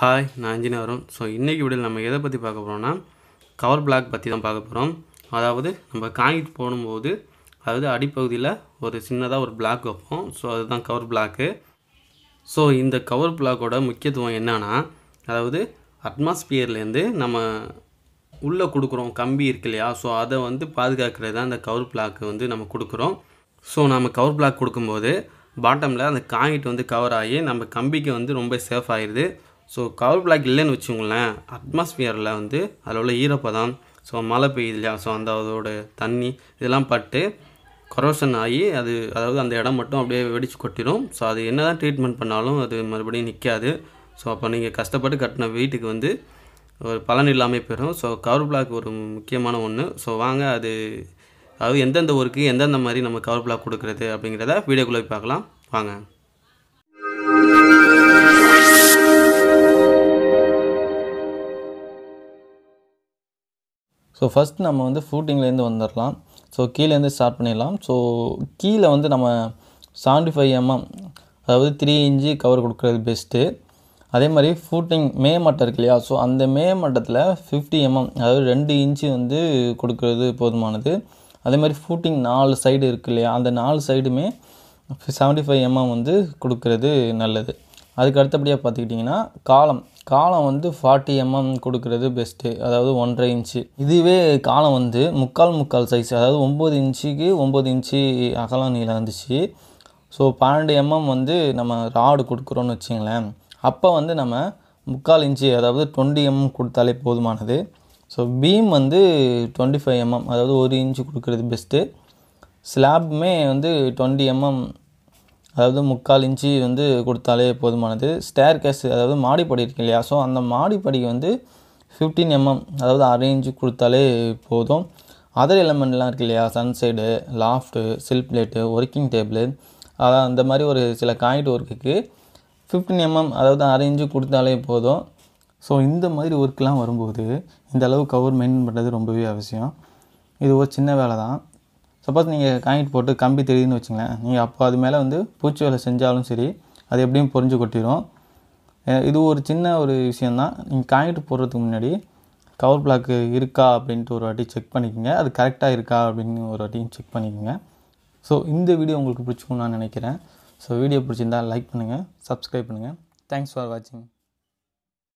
hi நான் வரும் so இன்றைக்கி விடல் நம்ம எதை பற்றி பார்க்க போகிறோம்னா கவர் பிளாக் பற்றி தான் பார்க்க போகிறோம் அதாவது நம்ம காங்கிட்டு போகும்போது அதாவது அடிப்பகுதியில் ஒரு சின்னதாக ஒரு பிளாக் வைப்போம் ஸோ அதுதான் கவர் பிளாக்கு ஸோ இந்த கவர் பிளாக்கோட முக்கியத்துவம் என்னென்னா அதாவது அட்மாஸ்பியர்லேருந்து நம்ம உள்ளே கொடுக்குறோம் கம்பி இருக்கு இல்லையா ஸோ அதை வந்து பாதுகாக்கிறது தான் இந்த கவர் பிளாக்கு வந்து நம்ம கொடுக்குறோம் ஸோ நம்ம கவர் பிளாக் கொடுக்கும்போது பாட்டமில் அந்த காங்கிட்டு வந்து கவர் ஆகி நம்ம கம்பிக்கு வந்து ரொம்ப சேஃப் ஆயிடுது ஸோ கவர் பிளாக் இல்லைன்னு வச்சுக்கோங்களேன் அட்மாஸ்பியரில் வந்து அதில் உள்ள ஈரப்பதம் ஸோ மழை பெய்யுது இல்லையா ஸோ அந்த அதோட தண்ணி இதெல்லாம் பட்டு கரோஷன் ஆகி அது அதாவது அந்த இடம் மட்டும் அப்படியே வெடிச்சு கொட்டிடும் ஸோ அது என்ன தான் ட்ரீட்மெண்ட் பண்ணாலும் அது மறுபடியும் நிற்காது ஸோ அப்போ நீங்கள் கஷ்டப்பட்டு கட்டின வீட்டுக்கு வந்து ஒரு பலன் இல்லாமல் போயிடும் ஸோ கவர் பிளாக் ஒரு முக்கியமான ஒன்று ஸோ வாங்க அது அதாவது எந்தெந்த ஊருக்கு எந்தெந்த மாதிரி நம்ம கவர் பிளாக் கொடுக்குறது அப்படிங்கிறத வீடியோக்குள்ளே பார்க்கலாம் வாங்க ஸோ ஃபஸ்ட் நம்ம வந்து ஃபூட்டிங்லேருந்து வந்துடலாம் ஸோ கீழேருந்து ஸ்டார்ட் பண்ணிடலாம் ஸோ கீழே வந்து நம்ம செவன்டி ஃபைவ் எம்எம் அதாவது த்ரீ இன்ச்சு கவர் கொடுக்குறது பெஸ்ட்டு அதே மாதிரி ஃபுட்டிங் மே மட்டம் இருக்கு இல்லையா ஸோ அந்த மே மட்டத்தில் ஃபிஃப்டி எம்எம் அதாவது ரெண்டு இன்ச்சு வந்து கொடுக்கறது போதுமானது அதே மாதிரி ஃபூட்டிங் நாலு சைடு இருக்கு இல்லையா அந்த நாலு சைடுமே செவன்டி ஃபைவ் எம்எம் வந்து கொடுக்கறது நல்லது அதுக்கு அடுத்தபடியாக பார்த்துக்கிட்டிங்கன்னா காலம் காலம் வந்து ஃபார்ட்டி எம்எம் கொடுக்கறது பெஸ்ட்டு அதாவது ஒன்றரை இன்ச்சு இதுவே காலம் வந்து முக்கால் முக்கால் சைஸ் அதாவது ஒம்பது இன்ச்சுக்கு ஒம்பது இன்ச்சு அகலம் நீளம் இருந்துச்சு ஸோ பன்னெண்டு எம்எம் வந்து நம்ம ராடு கொடுக்குறோன்னு வச்சிங்களேன் அப்போ வந்து நம்ம முக்கால் இன்ச்சு அதாவது டுவெண்ட்டி எம்எம் கொடுத்தாலே போதுமானது ஸோ பீம் வந்து டுவெண்ட்டி ஃபைவ் எம்எம் அதாவது ஒரு இன்ச்சு கொடுக்குறது பெஸ்ட்டு ஸ்லாப்புமே வந்து டுவெண்ட்டி எம்எம் அதாவது முக்கால் இன்ச்சு வந்து கொடுத்தாலே போதுமானது ஸ்டேர் கேஸ் அதாவது மாடிப்படி இருக்கு இல்லையா ஸோ அந்த மாடிப்படி வந்து ஃபிஃப்டீன் எம்எம் அதாவது அரை இன்ச்சு கொடுத்தாலே போதும் அதர் எலமெண்ட்லாம் இருக்கு இல்லையா sunshade loft sill plate working table அதான் அந்த மாதிரி ஒரு சில காயிண்ட் ஒர்க்குக்கு ஃபிஃப்டீன் எம்எம் அதாவது அரை இன்ச்சு கொடுத்தாலே போதும் ஸோ இந்த மாதிரி ஒர்க்கெலாம் வரும்போது இந்த அளவு கவர் மெயின்டைன் பண்ணுறது ரொம்பவே அவசியம் இது ஒரு சின்ன வேலை தான் சப்போஸ் நீங்கள் காங்கிட்டு போட்டு கம்பி தெரியுதுன்னு வச்சுங்களேன் நீங்கள் அப்போ அது மேலே வந்து பூச்சி வேலை செஞ்சாலும் சரி அது எப்படியும் பொறிஞ்சு கொட்டிடும் இது ஒரு சின்ன ஒரு விஷயந்தான் நீங்கள் காங்கிட்டு போடுறதுக்கு முன்னாடி கவர் பிளாக்கு இருக்கா அப்படின்ட்டு ஒரு வாட்டி செக் பண்ணிக்கோங்க அது கரெக்டாக இருக்கா அப்படின்னு ஒரு வாட்டியும் செக் பண்ணிக்கோங்க ஸோ இந்த வீடியோ உங்களுக்கு பிடிச்சிக்கும் நான் நினைக்கிறேன் ஸோ வீடியோ பிடிச்சிருந்தால் லைக் பண்ணுங்கள் சப்ஸ்கிரைப் பண்ணுங்கள் தேங்க்ஸ் ஃபார் வாட்சிங்